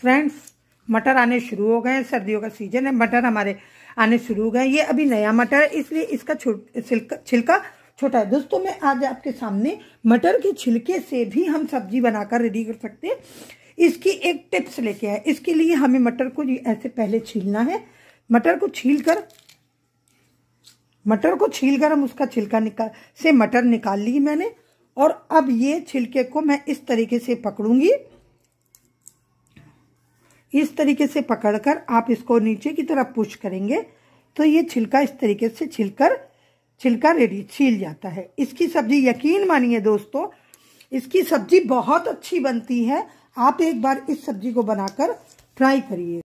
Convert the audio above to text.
friends मटर आने शुरू हो गए हैं सर्दियों का सीजन है मटर हमारे आने शुरू हो गए ये अभी नया मटर है इसलिए इसका छिलका छोटा है दोस्तों मैं आज आपके सामने मटर के छिलके से भी हम सब्जी बनाकर रेडी कर सकते हैं इसकी एक टिप्स लेके आए इसके लिए हमें मटर को ऐसे पहले छीलना है मटर को छील कर मटर को छील कर हम उसका छिलका निकाल से मटर निकाल ली मैंने और अब ये छिलके को मैं इस तरीके से पकड़ूंगी इस तरीके से पकड़कर आप इसको नीचे की तरफ पुश करेंगे तो ये छिलका इस तरीके से छिलकर छिलका रेडी छील जाता है इसकी सब्जी यकीन मानिए दोस्तों इसकी सब्जी बहुत अच्छी बनती है आप एक बार इस सब्जी को बनाकर ट्राई करिए